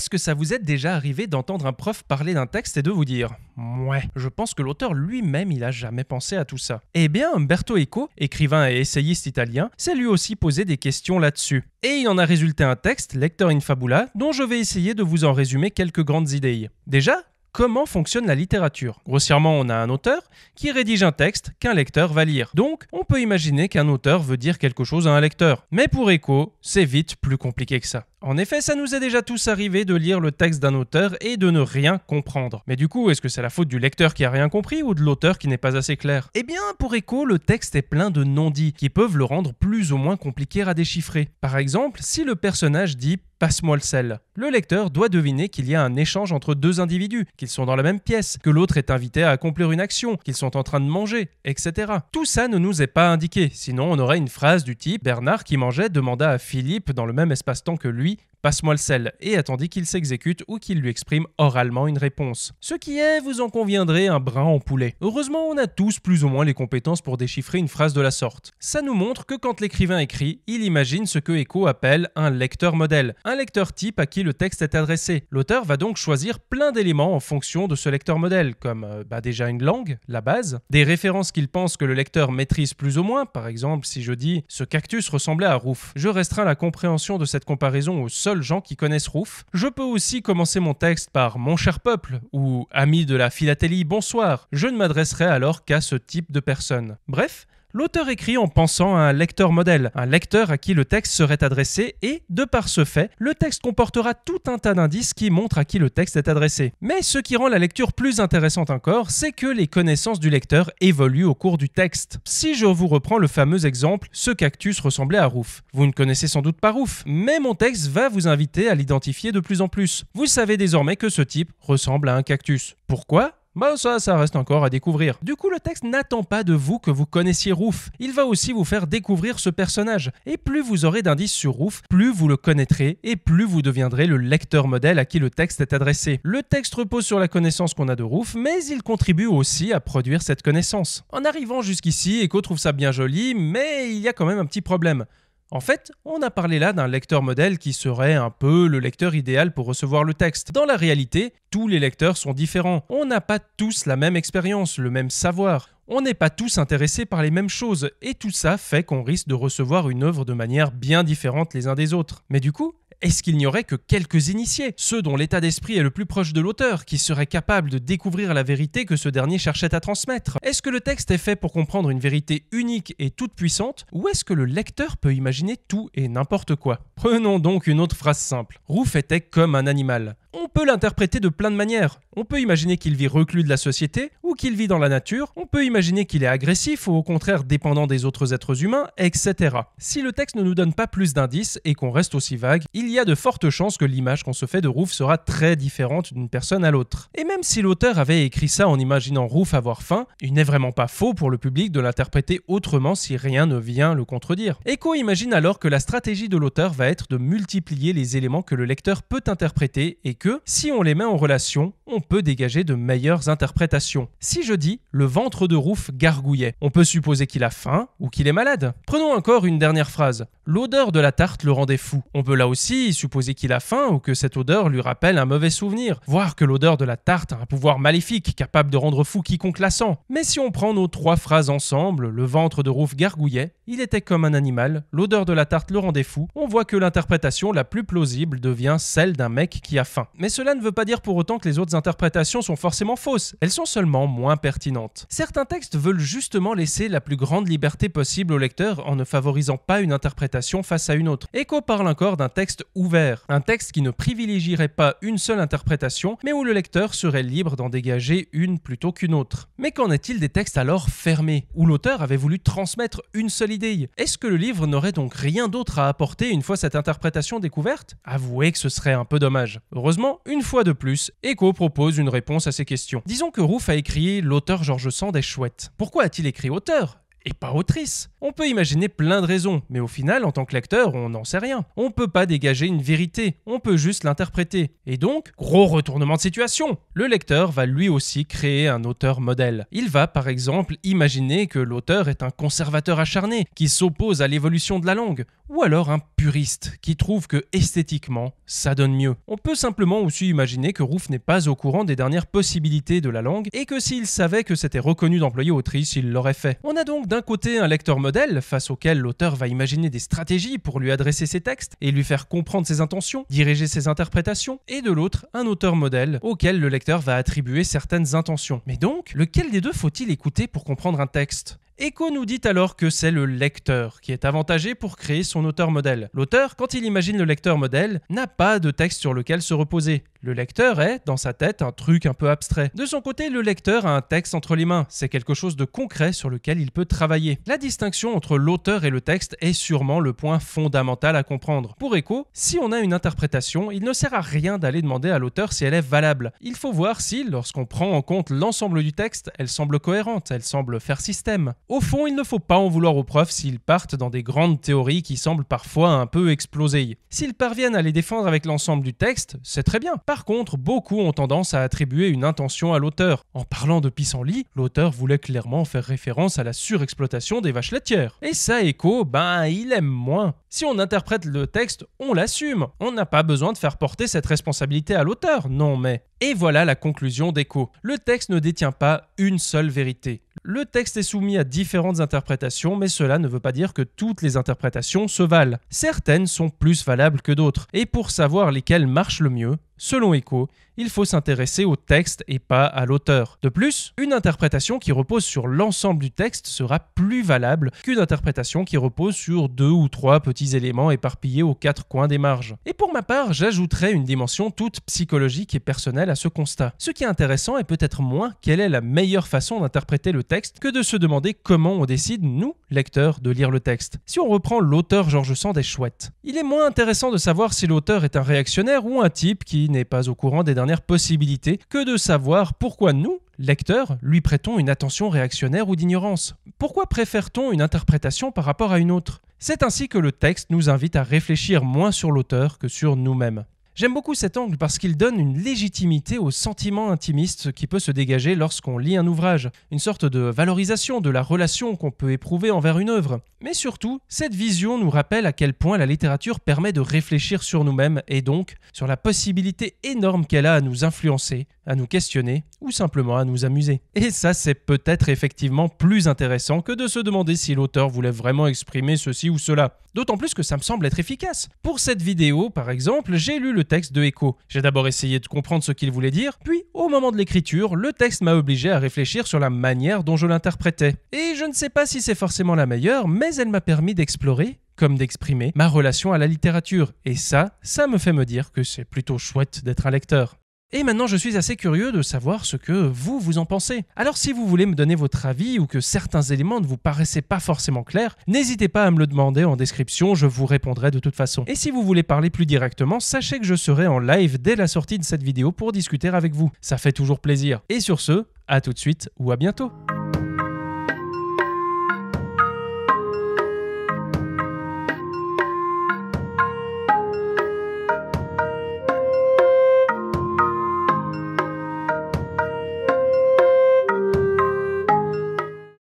Est-ce que ça vous est déjà arrivé d'entendre un prof parler d'un texte et de vous dire Mouais, je pense que l'auteur lui-même il a jamais pensé à tout ça Eh bien, Umberto Eco, écrivain et essayiste italien, s'est lui aussi posé des questions là-dessus. Et il en a résulté un texte, Lecteur in Fabula, dont je vais essayer de vous en résumer quelques grandes idées. Déjà, comment fonctionne la littérature. Grossièrement, on a un auteur qui rédige un texte qu'un lecteur va lire. Donc, on peut imaginer qu'un auteur veut dire quelque chose à un lecteur. Mais pour Eco, c'est vite plus compliqué que ça. En effet, ça nous est déjà tous arrivé de lire le texte d'un auteur et de ne rien comprendre. Mais du coup, est-ce que c'est la faute du lecteur qui a rien compris ou de l'auteur qui n'est pas assez clair Eh bien, pour Echo, le texte est plein de non-dits qui peuvent le rendre plus ou moins compliqué à déchiffrer. Par exemple, si le personnage dit Passe-moi le sel. Le lecteur doit deviner qu'il y a un échange entre deux individus, qu'ils sont dans la même pièce, que l'autre est invité à accomplir une action, qu'ils sont en train de manger, etc. Tout ça ne nous est pas indiqué, sinon on aurait une phrase du type Bernard qui mangeait demanda à Philippe dans le même espace-temps que lui Passe-moi le sel, et attendit qu'il s'exécute ou qu'il lui exprime oralement une réponse. Ce qui est, vous en conviendrez, un brin en poulet. Heureusement, on a tous plus ou moins les compétences pour déchiffrer une phrase de la sorte. Ça nous montre que quand l'écrivain écrit, il imagine ce que Echo appelle un lecteur modèle, un lecteur type à qui le texte est adressé. L'auteur va donc choisir plein d'éléments en fonction de ce lecteur modèle, comme euh, bah, déjà une langue, la base, des références qu'il pense que le lecteur maîtrise plus ou moins, par exemple si je dis ce cactus ressemblait à Rouf. Je restreins la compréhension de cette comparaison au gens qui connaissent Roof. Je peux aussi commencer mon texte par Mon cher peuple ou Ami de la philatélie, bonsoir. Je ne m'adresserai alors qu'à ce type de personnes. Bref, L'auteur écrit en pensant à un lecteur modèle, un lecteur à qui le texte serait adressé et, de par ce fait, le texte comportera tout un tas d'indices qui montrent à qui le texte est adressé. Mais ce qui rend la lecture plus intéressante encore, c'est que les connaissances du lecteur évoluent au cours du texte. Si je vous reprends le fameux exemple « Ce cactus ressemblait à Roof », vous ne connaissez sans doute pas Roof, mais mon texte va vous inviter à l'identifier de plus en plus. Vous savez désormais que ce type ressemble à un cactus. Pourquoi bah ça, ça reste encore à découvrir. Du coup, le texte n'attend pas de vous que vous connaissiez Roof. Il va aussi vous faire découvrir ce personnage. Et plus vous aurez d'indices sur Roof, plus vous le connaîtrez et plus vous deviendrez le lecteur modèle à qui le texte est adressé. Le texte repose sur la connaissance qu'on a de Roof, mais il contribue aussi à produire cette connaissance. En arrivant jusqu'ici, Echo trouve ça bien joli, mais il y a quand même un petit problème. En fait, on a parlé là d'un lecteur modèle qui serait un peu le lecteur idéal pour recevoir le texte. Dans la réalité, tous les lecteurs sont différents. On n'a pas tous la même expérience, le même savoir. On n'est pas tous intéressés par les mêmes choses, et tout ça fait qu'on risque de recevoir une œuvre de manière bien différente les uns des autres. Mais du coup, est-ce qu'il n'y aurait que quelques initiés, ceux dont l'état d'esprit est le plus proche de l'auteur, qui seraient capables de découvrir la vérité que ce dernier cherchait à transmettre Est-ce que le texte est fait pour comprendre une vérité unique et toute puissante, ou est-ce que le lecteur peut imaginer tout et n'importe quoi Prenons donc une autre phrase simple. Roof était comme un animal. On peut l'interpréter de plein de manières. On peut imaginer qu'il vit reclus de la société ou qu'il vit dans la nature. On peut imaginer qu'il est agressif ou au contraire dépendant des autres êtres humains, etc. Si le texte ne nous donne pas plus d'indices et qu'on reste aussi vague, il y a de fortes chances que l'image qu'on se fait de Roof sera très différente d'une personne à l'autre. Et même si l'auteur avait écrit ça en imaginant Roof avoir faim, il n'est vraiment pas faux pour le public de l'interpréter autrement si rien ne vient le contredire. Echo imagine alors que la stratégie de l'auteur va de multiplier les éléments que le lecteur peut interpréter et que, si on les met en relation, on peut dégager de meilleures interprétations. Si je dis le ventre de Rouf gargouillait, on peut supposer qu'il a faim ou qu'il est malade. Prenons encore une dernière phrase. L'odeur de la tarte le rendait fou. On peut là aussi supposer qu'il a faim ou que cette odeur lui rappelle un mauvais souvenir, voire que l'odeur de la tarte a un pouvoir maléfique capable de rendre fou quiconque la sent. Mais si on prend nos trois phrases ensemble, le ventre de Rouf gargouillait, il était comme un animal, l'odeur de la tarte le rendait fou, on voit que l'interprétation la plus plausible devient celle d'un mec qui a faim. Mais cela ne veut pas dire pour autant que les autres interprétations sont forcément fausses, elles sont seulement moins pertinentes. Certains textes veulent justement laisser la plus grande liberté possible au lecteur en ne favorisant pas une interprétation face à une autre. Echo parle encore d'un texte ouvert, un texte qui ne privilégierait pas une seule interprétation, mais où le lecteur serait libre d'en dégager une plutôt qu'une autre. Mais qu'en est-il des textes alors fermés, où l'auteur avait voulu transmettre une seule idée Est-ce que le livre n'aurait donc rien d'autre à apporter une fois sa cette interprétation découverte Avouez que ce serait un peu dommage. Heureusement, une fois de plus, Echo propose une réponse à ces questions. Disons que Roof a écrit L'auteur George Sand est chouette. Pourquoi a-t-il écrit auteur et pas autrice. On peut imaginer plein de raisons, mais au final, en tant que lecteur, on n'en sait rien. On peut pas dégager une vérité, on peut juste l'interpréter. Et donc, gros retournement de situation. Le lecteur va lui aussi créer un auteur modèle. Il va par exemple imaginer que l'auteur est un conservateur acharné qui s'oppose à l'évolution de la langue, ou alors un puriste qui trouve que esthétiquement, ça donne mieux. On peut simplement aussi imaginer que Roof n'est pas au courant des dernières possibilités de la langue et que s'il savait que c'était reconnu d'employer autrice, il l'aurait fait. On a donc d'un d'un côté un lecteur modèle face auquel l'auteur va imaginer des stratégies pour lui adresser ses textes et lui faire comprendre ses intentions, diriger ses interprétations, et de l'autre un auteur modèle auquel le lecteur va attribuer certaines intentions. Mais donc, lequel des deux faut-il écouter pour comprendre un texte Echo nous dit alors que c'est le lecteur qui est avantagé pour créer son auteur modèle. L'auteur, quand il imagine le lecteur modèle, n'a pas de texte sur lequel se reposer. Le lecteur est, dans sa tête, un truc un peu abstrait. De son côté, le lecteur a un texte entre les mains, c'est quelque chose de concret sur lequel il peut travailler. La distinction entre l'auteur et le texte est sûrement le point fondamental à comprendre. Pour Echo, si on a une interprétation, il ne sert à rien d'aller demander à l'auteur si elle est valable. Il faut voir si, lorsqu'on prend en compte l'ensemble du texte, elle semble cohérente, elle semble faire système. Au fond, il ne faut pas en vouloir aux preuves s'ils partent dans des grandes théories qui semblent parfois un peu explosées. S'ils parviennent à les défendre avec l'ensemble du texte, c'est très bien. Par contre, beaucoup ont tendance à attribuer une intention à l'auteur. En parlant de pissenlit, l'auteur voulait clairement faire référence à la surexploitation des vaches laitières. Et ça, écho, ben, il aime moins. Si on interprète le texte, on l'assume. On n'a pas besoin de faire porter cette responsabilité à l'auteur, non mais. Et voilà la conclusion d'Echo. Le texte ne détient pas une seule vérité. Le texte est soumis à différentes interprétations, mais cela ne veut pas dire que toutes les interprétations se valent. Certaines sont plus valables que d'autres, et pour savoir lesquelles marchent le mieux, selon Echo, il faut s'intéresser au texte et pas à l'auteur. De plus, une interprétation qui repose sur l'ensemble du texte sera plus valable qu'une interprétation qui repose sur deux ou trois petits éléments éparpillés aux quatre coins des marges. Et pour ma part, j'ajouterai une dimension toute psychologique et personnelle à ce constat. Ce qui est intéressant est peut-être moins quelle est la meilleure façon d'interpréter le texte que de se demander comment on décide, nous, lecteurs, de lire le texte. Si on reprend l'auteur Georges Sand est chouette. Il est moins intéressant de savoir si l'auteur est un réactionnaire ou un type qui n'est pas au courant des derniers possibilité que de savoir pourquoi nous, lecteurs, lui prêtons une attention réactionnaire ou d'ignorance. Pourquoi préfère-t-on une interprétation par rapport à une autre C'est ainsi que le texte nous invite à réfléchir moins sur l'auteur que sur nous-mêmes. J'aime beaucoup cet angle parce qu'il donne une légitimité au sentiment intimiste qui peut se dégager lorsqu'on lit un ouvrage, une sorte de valorisation de la relation qu'on peut éprouver envers une œuvre. Mais surtout, cette vision nous rappelle à quel point la littérature permet de réfléchir sur nous-mêmes et donc sur la possibilité énorme qu'elle a à nous influencer, à nous questionner ou simplement à nous amuser. Et ça, c'est peut-être effectivement plus intéressant que de se demander si l'auteur voulait vraiment exprimer ceci ou cela. D'autant plus que ça me semble être efficace. Pour cette vidéo, par exemple, j'ai lu le texte de Echo. J'ai d'abord essayé de comprendre ce qu'il voulait dire, puis au moment de l'écriture, le texte m'a obligé à réfléchir sur la manière dont je l'interprétais. Et je ne sais pas si c'est forcément la meilleure, mais elle m'a permis d'explorer comme d'exprimer ma relation à la littérature. Et ça, ça me fait me dire que c'est plutôt chouette d'être un lecteur. Et maintenant, je suis assez curieux de savoir ce que vous, vous en pensez. Alors si vous voulez me donner votre avis ou que certains éléments ne vous paraissaient pas forcément clairs, n'hésitez pas à me le demander en description, je vous répondrai de toute façon. Et si vous voulez parler plus directement, sachez que je serai en live dès la sortie de cette vidéo pour discuter avec vous. Ça fait toujours plaisir. Et sur ce, à tout de suite ou à bientôt.